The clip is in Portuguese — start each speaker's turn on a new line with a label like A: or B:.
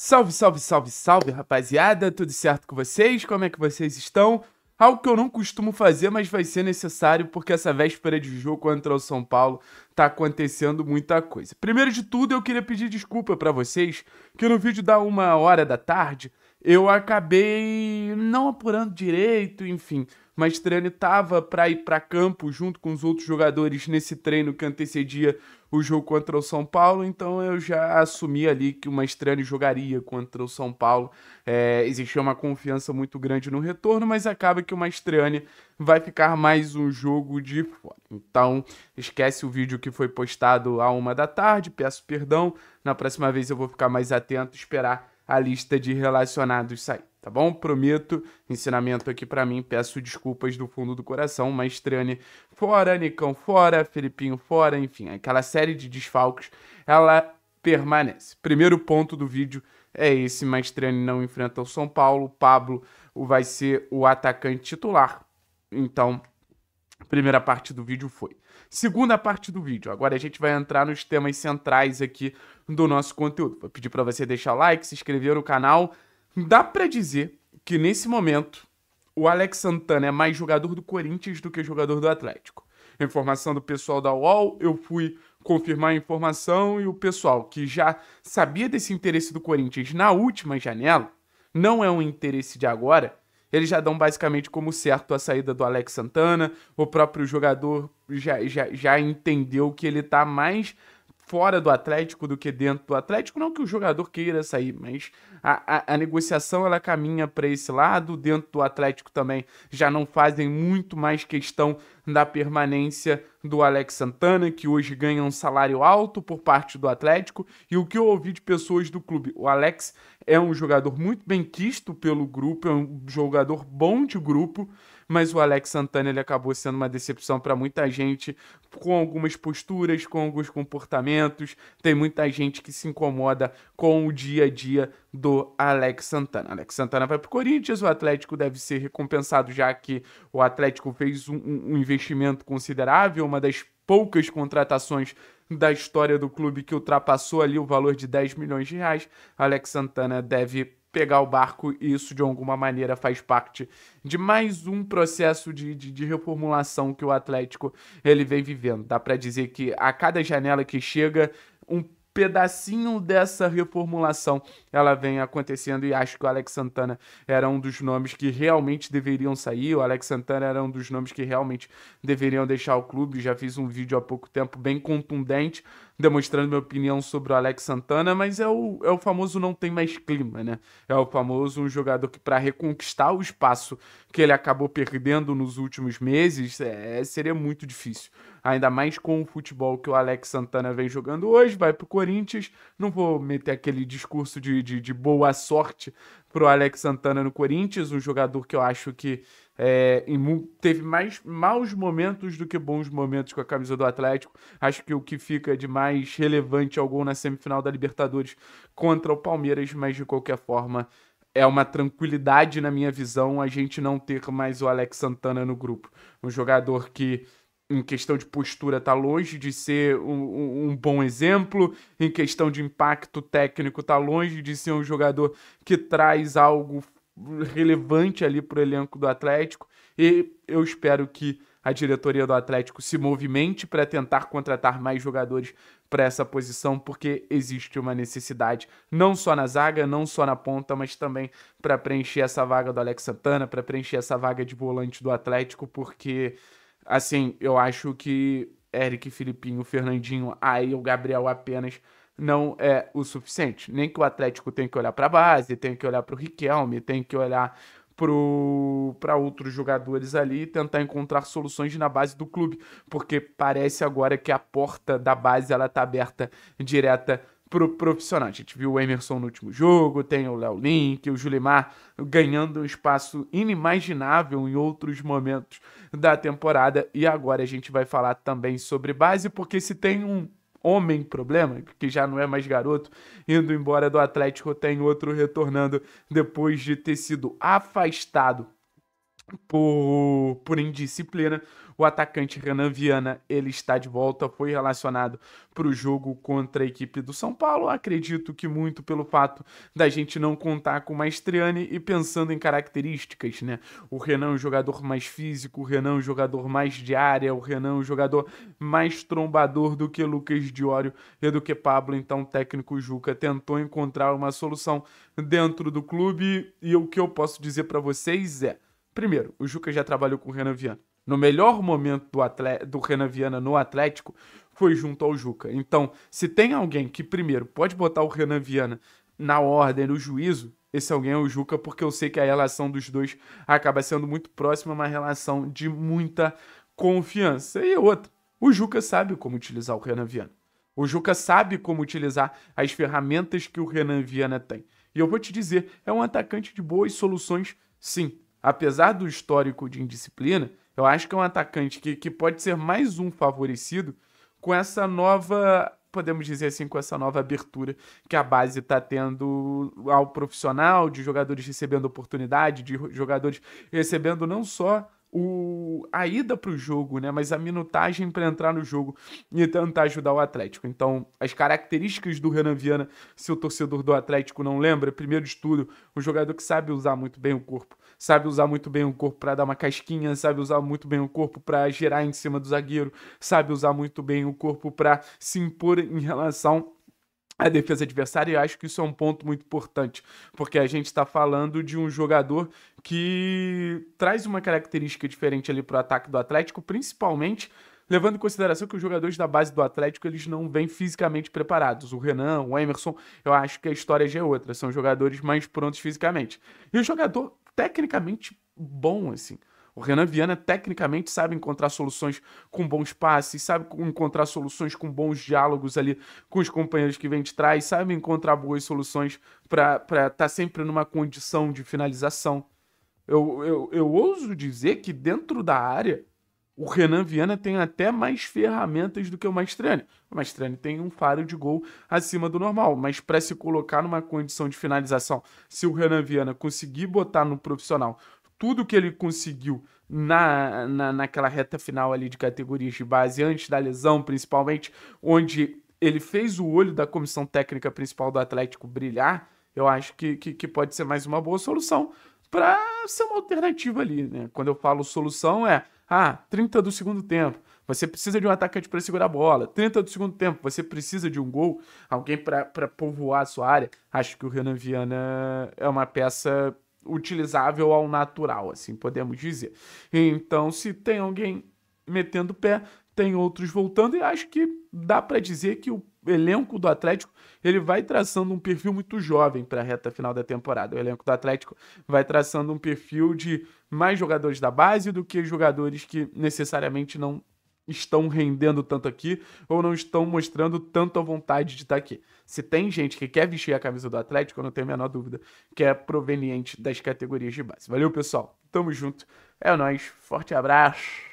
A: Salve, salve, salve, salve, rapaziada! Tudo certo com vocês? Como é que vocês estão? Algo que eu não costumo fazer, mas vai ser necessário porque essa véspera de jogo contra o São Paulo tá acontecendo muita coisa. Primeiro de tudo, eu queria pedir desculpa para vocês que no vídeo da uma hora da tarde eu acabei não apurando direito, enfim. Mas Trani tava para ir para campo junto com os outros jogadores nesse treino que antecedia o jogo contra o São Paulo, então eu já assumi ali que o Mastrani jogaria contra o São Paulo. É, existia uma confiança muito grande no retorno, mas acaba que o Mastrani vai ficar mais um jogo de fora. Então, esquece o vídeo que foi postado à uma da tarde, peço perdão. Na próxima vez eu vou ficar mais atento, esperar a lista de relacionados sair, tá bom? Prometo ensinamento aqui para mim, peço desculpas do fundo do coração, mas Trane fora, Nicão fora, Felipinho fora, enfim, aquela série de desfalques, ela permanece. Primeiro ponto do vídeo é esse, mas trane não enfrenta o São Paulo, Pablo vai ser o atacante titular. Então, primeira parte do vídeo foi segunda parte do vídeo. Agora a gente vai entrar nos temas centrais aqui do nosso conteúdo. Vou pedir para você deixar like, se inscrever no canal. Dá para dizer que nesse momento o Alex Santana é mais jogador do Corinthians do que jogador do Atlético. Informação do pessoal da UOL, eu fui confirmar a informação e o pessoal que já sabia desse interesse do Corinthians na última janela, não é um interesse de agora, eles já dão basicamente como certo a saída do Alex Santana. O próprio jogador já, já, já entendeu que ele está mais fora do Atlético do que dentro do Atlético. Não que o jogador queira sair, mas a, a, a negociação ela caminha para esse lado. Dentro do Atlético também já não fazem muito mais questão da permanência do Alex Santana, que hoje ganha um salário alto por parte do Atlético. E o que eu ouvi de pessoas do clube, o Alex é um jogador muito bem quisto pelo grupo, é um jogador bom de grupo mas o Alex Santana ele acabou sendo uma decepção para muita gente, com algumas posturas, com alguns comportamentos. Tem muita gente que se incomoda com o dia a dia do Alex Santana. Alex Santana vai para o Corinthians, o Atlético deve ser recompensado, já que o Atlético fez um, um investimento considerável, uma das poucas contratações da história do clube que ultrapassou ali o valor de 10 milhões de reais. Alex Santana deve pegar o barco e isso de alguma maneira faz parte de mais um processo de, de, de reformulação que o Atlético ele vem vivendo. Dá para dizer que a cada janela que chega, um pedacinho dessa reformulação ela vem acontecendo e acho que o Alex Santana era um dos nomes que realmente deveriam sair, o Alex Santana era um dos nomes que realmente deveriam deixar o clube. Já fiz um vídeo há pouco tempo bem contundente demonstrando minha opinião sobre o Alex Santana, mas é o, é o famoso não tem mais clima, né? É o famoso um jogador que para reconquistar o espaço que ele acabou perdendo nos últimos meses, é, seria muito difícil. Ainda mais com o futebol que o Alex Santana vem jogando hoje, vai pro Corinthians Corinthians. Não vou meter aquele discurso de, de, de boa sorte pro Alex Santana no Corinthians, um jogador que eu acho que é, teve mais maus momentos do que bons momentos com a camisa do Atlético. Acho que o que fica de mais relevante é o gol na semifinal da Libertadores contra o Palmeiras, mas de qualquer forma é uma tranquilidade na minha visão a gente não ter mais o Alex Santana no grupo. Um jogador que em questão de postura, está longe de ser um, um, bom exemplo, em questão de impacto técnico, está longe de ser um jogador que traz algo relevante ali para o elenco do Atlético. E eu espero que a diretoria do Atlético se movimente para tentar contratar mais jogadores para essa posição, porque existe uma necessidade, não só na zaga, não só na ponta, mas também para preencher essa vaga do Alex Santana, para preencher essa vaga de volante do Atlético, porque assim, eu acho que Eric, Filipinho, Fernandinho, aí o Gabriel apenas não é o suficiente. Nem que o Atlético tenha que olhar para a base, tem que olhar para o Riquelme, tem que olhar para outros jogadores ali e tentar encontrar soluções na base do clube, porque parece agora que a porta da base ela tá aberta direta pro profissional. A gente viu o Emerson no último jogo, tem o Léo Link, o Julimar ganhando um espaço inimaginável em outros momentos da temporada. E agora a gente vai falar também sobre base, porque se tem um homem problema, que já não é mais garoto, indo embora do Atlético, tem outro retornando depois de ter sido afastado por, por indisciplina. O atacante Renan Viana, ele está de volta, foi relacionado para o jogo contra a equipe do São Paulo. Acredito que muito pelo fato da gente não contar com o Maestriani e pensando em características, né? O Renan é um jogador mais físico, o Renan é um jogador mais de área, o Renan é um jogador mais trombador do que Lucas Diório e do que Pablo. Então, o técnico Juca tentou encontrar uma solução dentro do clube e o que eu posso dizer para vocês é: primeiro, o Juca já trabalhou com o Renan Viana no melhor momento do, do Renan Viana no Atlético, foi junto ao Juca. Então, se tem alguém que, primeiro, pode botar o Renan Viana na ordem, no juízo, esse alguém é o Juca, porque eu sei que a relação dos dois acaba sendo muito próxima, uma relação de muita confiança. E outra, o Juca sabe como utilizar o Renan Viana. O Juca sabe como utilizar as ferramentas que o Renan Viana tem. E eu vou te dizer, é um atacante de boas soluções, sim. Apesar do histórico de indisciplina, eu acho que é um atacante que, que pode ser mais um favorecido com essa nova, podemos dizer assim, com essa nova abertura que a base está tendo ao profissional, de jogadores recebendo oportunidade, de jogadores recebendo não só o, a ida para o jogo, né? Mas a minutagem para entrar no jogo e tentar ajudar o Atlético. Então, as características do Renan Viana, se o torcedor do Atlético não lembra, primeiro de tudo, um jogador que sabe usar muito bem o corpo, sabe usar muito bem o corpo para dar uma casquinha, sabe usar muito bem o corpo para gerar em cima do zagueiro, sabe usar muito bem o corpo para se impor em relação a defesa adversária, e acho que isso é um ponto muito importante, porque a gente está falando de um jogador que traz uma característica diferente ali para o ataque do Atlético, principalmente levando em consideração que os jogadores da base do Atlético eles não vêm fisicamente preparados. O Renan, o Emerson, eu acho que a história já é outra, são jogadores mais prontos fisicamente. E o jogador tecnicamente bom, assim. O Renan Viana, tecnicamente, sabe encontrar soluções com bons passes, sabe encontrar soluções com bons diálogos ali com os companheiros que vem de trás, sabe encontrar boas soluções para estar tá sempre numa condição de finalização. Eu, eu, eu ouso dizer que dentro da área, o Renan Viana tem até mais ferramentas do que o Mastrani. O Mastrani tem um faro de gol acima do normal, mas para se colocar numa condição de finalização, se o Renan Viana conseguir botar no profissional tudo que ele conseguiu na, na, naquela reta final ali de categorias de base, antes da lesão, principalmente, onde ele fez o olho da comissão técnica principal do Atlético brilhar, eu acho que, que, que pode ser mais uma boa solução para ser uma alternativa ali, né? Quando eu falo solução é, ah, 30 do segundo tempo, você precisa de um atacante para segurar a bola, 30 do segundo tempo, você precisa de um gol, alguém para povoar a sua área. Acho que o Renan Viana é uma peça utilizável ao natural, assim podemos dizer. Então, se tem alguém metendo pé, tem outros voltando e acho que dá para dizer que o elenco do Atlético ele vai traçando um perfil muito jovem para a reta final da temporada. O elenco do Atlético vai traçando um perfil de mais jogadores da base do que jogadores que necessariamente não estão rendendo tanto aqui ou não estão mostrando tanta vontade de estar tá aqui. Se tem gente que quer vestir a camisa do Atlético, eu não tenho a menor dúvida que é proveniente das categorias de base. Valeu, pessoal. Tamo junto. É nóis. Forte abraço.